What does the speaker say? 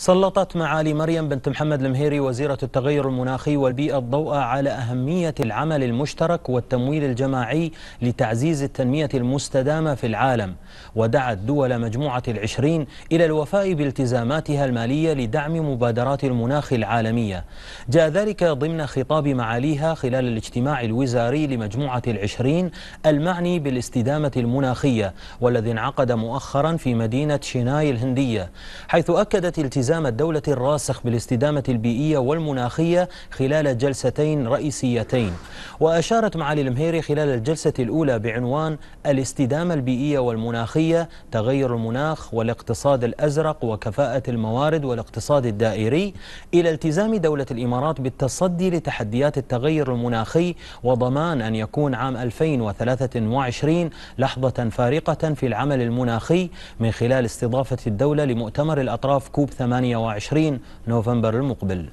سلطت معالي مريم بنت محمد المهيري وزيرة التغير المناخي والبيئة الضوء على أهمية العمل المشترك والتمويل الجماعي لتعزيز التنمية المستدامة في العالم ودعت دول مجموعة العشرين إلى الوفاء بالتزاماتها المالية لدعم مبادرات المناخ العالمية جاء ذلك ضمن خطاب معاليها خلال الاجتماع الوزاري لمجموعة العشرين المعني بالاستدامة المناخية والذي انعقد مؤخرا في مدينة شيناي الهندية حيث أكدت التزام التزام الدولة الراسخ بالاستدامة البيئية والمناخية خلال جلستين رئيسيتين وأشارت معالي المهيري خلال الجلسة الأولى بعنوان الاستدامة البيئية والمناخية تغير المناخ والاقتصاد الأزرق وكفاءة الموارد والاقتصاد الدائري إلى التزام دولة الإمارات بالتصدي لتحديات التغير المناخي وضمان أن يكون عام 2023 لحظة فارقة في العمل المناخي من خلال استضافة الدولة لمؤتمر الأطراف كوب 8 28 نوفمبر المقبل